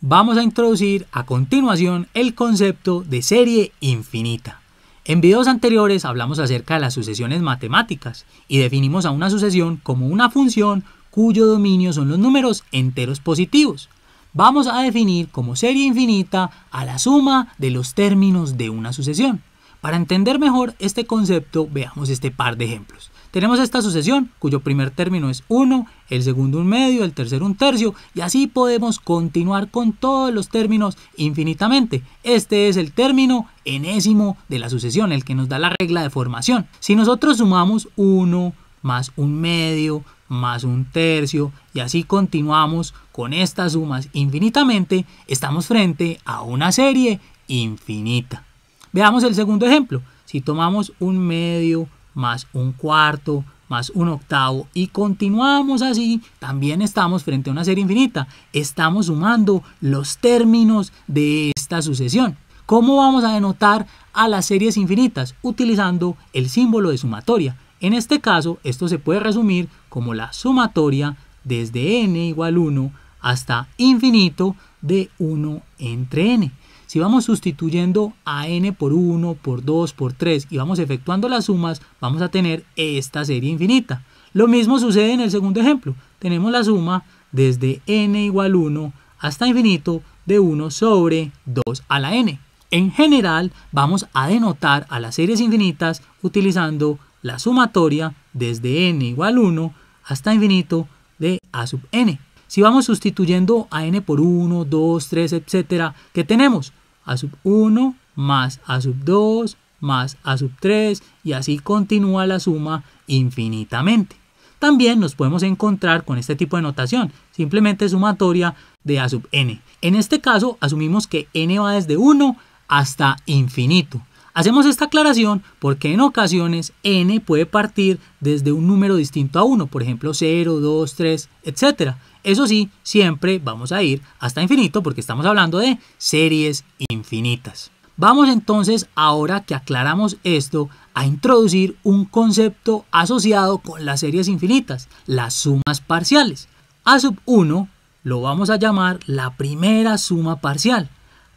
vamos a introducir a continuación el concepto de serie infinita. En videos anteriores hablamos acerca de las sucesiones matemáticas y definimos a una sucesión como una función cuyo dominio son los números enteros positivos. Vamos a definir como serie infinita a la suma de los términos de una sucesión. Para entender mejor este concepto, veamos este par de ejemplos. Tenemos esta sucesión cuyo primer término es 1, el segundo un medio, el tercero un tercio y así podemos continuar con todos los términos infinitamente. Este es el término enésimo de la sucesión, el que nos da la regla de formación. Si nosotros sumamos 1 más un medio más un tercio y así continuamos con estas sumas infinitamente, estamos frente a una serie infinita. Veamos el segundo ejemplo. Si tomamos un medio más un cuarto, más un octavo y continuamos así, también estamos frente a una serie infinita. Estamos sumando los términos de esta sucesión. ¿Cómo vamos a denotar a las series infinitas? Utilizando el símbolo de sumatoria. En este caso, esto se puede resumir como la sumatoria desde n igual 1 hasta infinito de 1 entre n. Si vamos sustituyendo a n por 1, por 2, por 3 y vamos efectuando las sumas, vamos a tener esta serie infinita. Lo mismo sucede en el segundo ejemplo. Tenemos la suma desde n igual 1 hasta infinito de 1 sobre 2 a la n. En general, vamos a denotar a las series infinitas utilizando la sumatoria desde n igual 1 hasta infinito de a sub n. Si vamos sustituyendo a n por 1, 2, 3, etc., ¿qué tenemos? a sub 1 más a sub 2 más a sub 3 y así continúa la suma infinitamente. También nos podemos encontrar con este tipo de notación, simplemente sumatoria de a sub n. En este caso asumimos que n va desde 1 hasta infinito. Hacemos esta aclaración porque en ocasiones n puede partir desde un número distinto a 1, por ejemplo 0, 2, 3, etc. Eso sí, siempre vamos a ir hasta infinito porque estamos hablando de series infinitas. Vamos entonces, ahora que aclaramos esto, a introducir un concepto asociado con las series infinitas, las sumas parciales. A sub 1 lo vamos a llamar la primera suma parcial.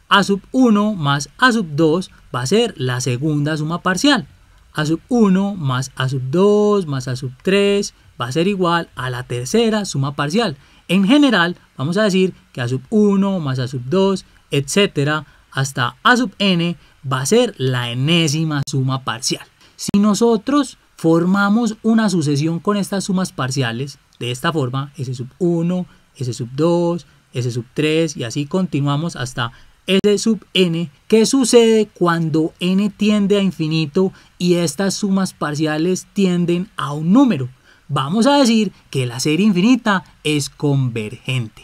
A sub 1 más A sub 2 va a ser la segunda suma parcial. A sub 1 más A sub 2 más A sub 3 va a ser igual a la tercera suma parcial. En general, vamos a decir que a sub 1 más a sub 2, etcétera, hasta a sub n va a ser la enésima suma parcial. Si nosotros formamos una sucesión con estas sumas parciales, de esta forma, s sub 1, s sub 2, s sub 3 y así continuamos hasta s sub n, ¿qué sucede cuando n tiende a infinito y estas sumas parciales tienden a un número? vamos a decir que la serie infinita es convergente.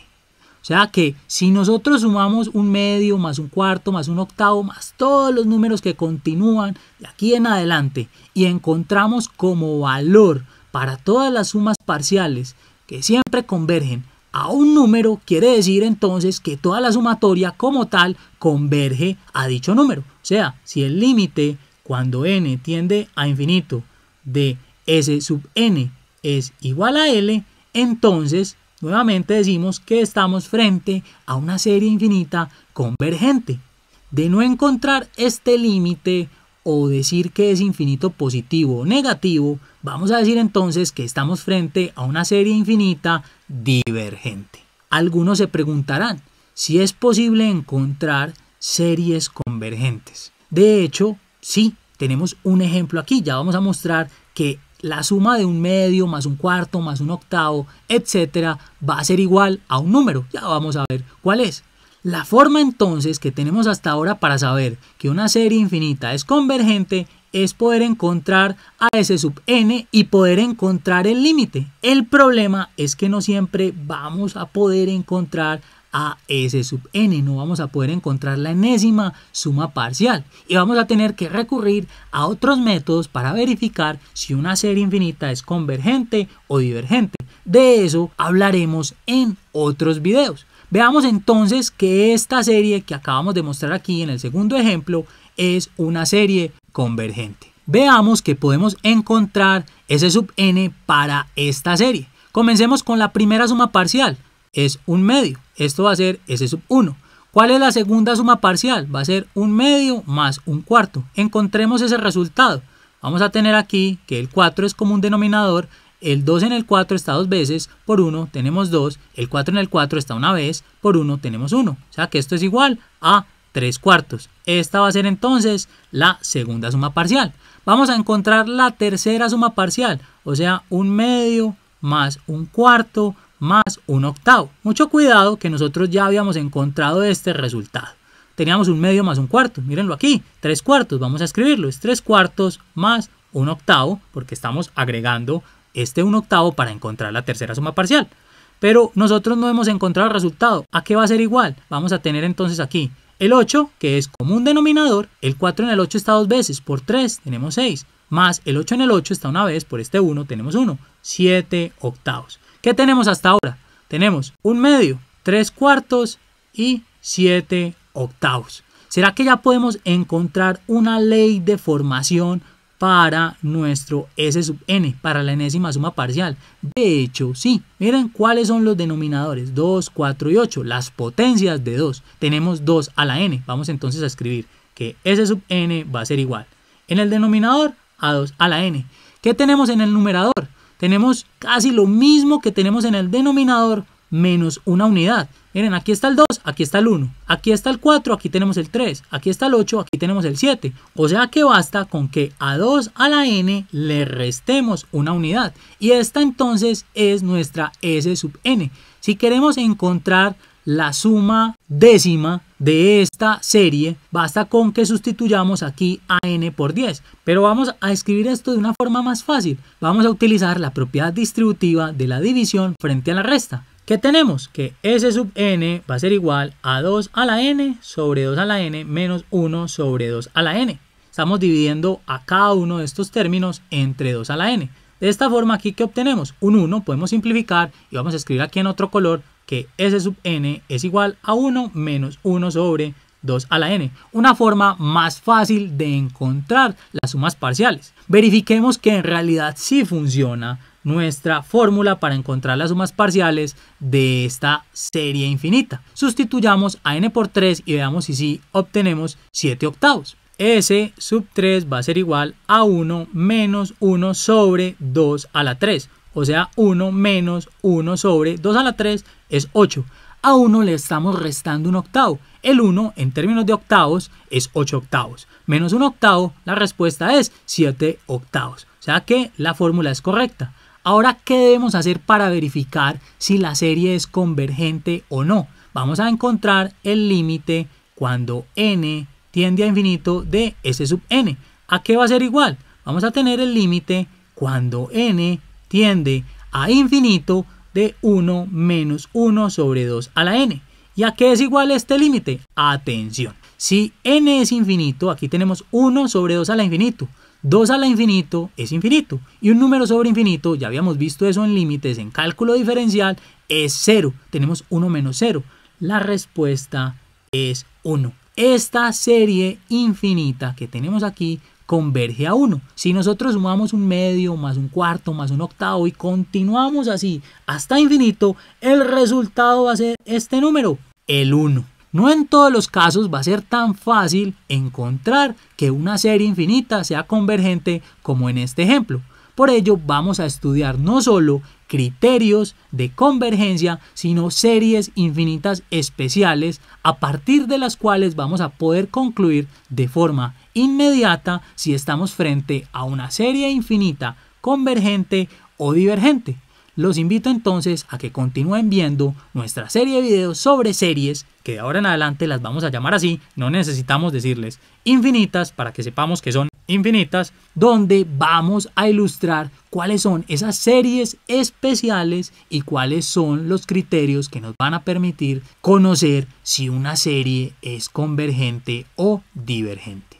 O sea que si nosotros sumamos un medio más un cuarto más un octavo más todos los números que continúan de aquí en adelante y encontramos como valor para todas las sumas parciales que siempre convergen a un número, quiere decir entonces que toda la sumatoria como tal converge a dicho número. O sea, si el límite cuando n tiende a infinito de s sub n es igual a L, entonces nuevamente decimos que estamos frente a una serie infinita convergente. De no encontrar este límite o decir que es infinito positivo o negativo, vamos a decir entonces que estamos frente a una serie infinita divergente. Algunos se preguntarán si es posible encontrar series convergentes. De hecho, sí, tenemos un ejemplo aquí, ya vamos a mostrar que la suma de un medio más un cuarto más un octavo, etcétera, va a ser igual a un número. Ya vamos a ver cuál es. La forma entonces que tenemos hasta ahora para saber que una serie infinita es convergente es poder encontrar a S sub n y poder encontrar el límite. El problema es que no siempre vamos a poder encontrar a S sub n. No vamos a poder encontrar la enésima suma parcial. Y vamos a tener que recurrir a otros métodos para verificar si una serie infinita es convergente o divergente. De eso hablaremos en otros videos. Veamos entonces que esta serie que acabamos de mostrar aquí en el segundo ejemplo es una serie convergente. Veamos que podemos encontrar S sub n para esta serie. Comencemos con la primera suma parcial es un medio. Esto va a ser S sub 1. ¿Cuál es la segunda suma parcial? Va a ser un medio más un cuarto. Encontremos ese resultado. Vamos a tener aquí que el 4 es como un denominador, el 2 en el 4 está dos veces, por 1 tenemos 2, el 4 en el 4 está una vez, por 1 tenemos 1. O sea que esto es igual a 3 cuartos. Esta va a ser entonces la segunda suma parcial. Vamos a encontrar la tercera suma parcial, o sea, un medio más un cuarto más un octavo. Mucho cuidado que nosotros ya habíamos encontrado este resultado. Teníamos un medio más un cuarto, mírenlo aquí, tres cuartos, vamos a escribirlo, es tres cuartos más un octavo, porque estamos agregando este un octavo para encontrar la tercera suma parcial. Pero nosotros no hemos encontrado el resultado, ¿a qué va a ser igual? Vamos a tener entonces aquí el 8, que es común denominador, el 4 en el 8 está dos veces, por 3 tenemos 6, más el 8 en el 8 está una vez, por este 1 tenemos 1, 7 octavos. ¿Qué tenemos hasta ahora? Tenemos un medio, tres cuartos y siete octavos. ¿Será que ya podemos encontrar una ley de formación para nuestro S sub n, para la enésima suma parcial. De hecho, sí. Miren cuáles son los denominadores. 2, 4 y 8. Las potencias de 2. Tenemos 2 a la n. Vamos entonces a escribir que S sub n va a ser igual. En el denominador, a 2 a la n. ¿Qué tenemos en el numerador? tenemos casi lo mismo que tenemos en el denominador menos una unidad. Miren, aquí está el 2, aquí está el 1, aquí está el 4, aquí tenemos el 3, aquí está el 8, aquí tenemos el 7. O sea que basta con que a 2 a la n le restemos una unidad. Y esta entonces es nuestra s sub n. Si queremos encontrar la suma décima de esta serie, basta con que sustituyamos aquí a n por 10. Pero vamos a escribir esto de una forma más fácil. Vamos a utilizar la propiedad distributiva de la división frente a la resta. ¿Qué tenemos? Que S sub n va a ser igual a 2 a la n sobre 2 a la n menos 1 sobre 2 a la n. Estamos dividiendo a cada uno de estos términos entre 2 a la n. De esta forma aquí que obtenemos un 1 podemos simplificar y vamos a escribir aquí en otro color que S sub n es igual a 1 menos 1 sobre 2 a la n. Una forma más fácil de encontrar las sumas parciales. Verifiquemos que en realidad sí funciona nuestra fórmula para encontrar las sumas parciales de esta serie infinita. Sustituyamos a n por 3 y veamos si sí obtenemos 7 octavos. S sub 3 va a ser igual a 1 menos 1 sobre 2 a la 3 o sea 1 menos 1 sobre 2 a la 3 es 8. A 1 le estamos restando un octavo. El 1 en términos de octavos es 8 octavos. Menos un octavo, la respuesta es 7 octavos. O sea que la fórmula es correcta. Ahora, ¿qué debemos hacer para verificar si la serie es convergente o no? Vamos a encontrar el límite cuando n tiende a infinito de S sub n. ¿A qué va a ser igual? Vamos a tener el límite cuando n tiende a infinito de 1 menos 1 sobre 2 a la n. ¿Y a qué es igual este límite? Atención. Si n es infinito, aquí tenemos 1 sobre 2 a la infinito. 2 a la infinito es infinito. Y un número sobre infinito, ya habíamos visto eso en límites, en cálculo diferencial, es 0. Tenemos 1 menos 0. La respuesta es 1. Esta serie infinita que tenemos aquí converge a 1. Si nosotros sumamos un medio, más un cuarto, más un octavo y continuamos así hasta infinito, el resultado va a ser este número, el 1. No en todos los casos va a ser tan fácil encontrar que una serie infinita sea convergente como en este ejemplo. Por ello vamos a estudiar no solo criterios de convergencia, sino series infinitas especiales a partir de las cuales vamos a poder concluir de forma inmediata si estamos frente a una serie infinita convergente o divergente. Los invito entonces a que continúen viendo nuestra serie de videos sobre series, que de ahora en adelante las vamos a llamar así, no necesitamos decirles infinitas para que sepamos que son infinitas, donde vamos a ilustrar cuáles son esas series especiales y cuáles son los criterios que nos van a permitir conocer si una serie es convergente o divergente.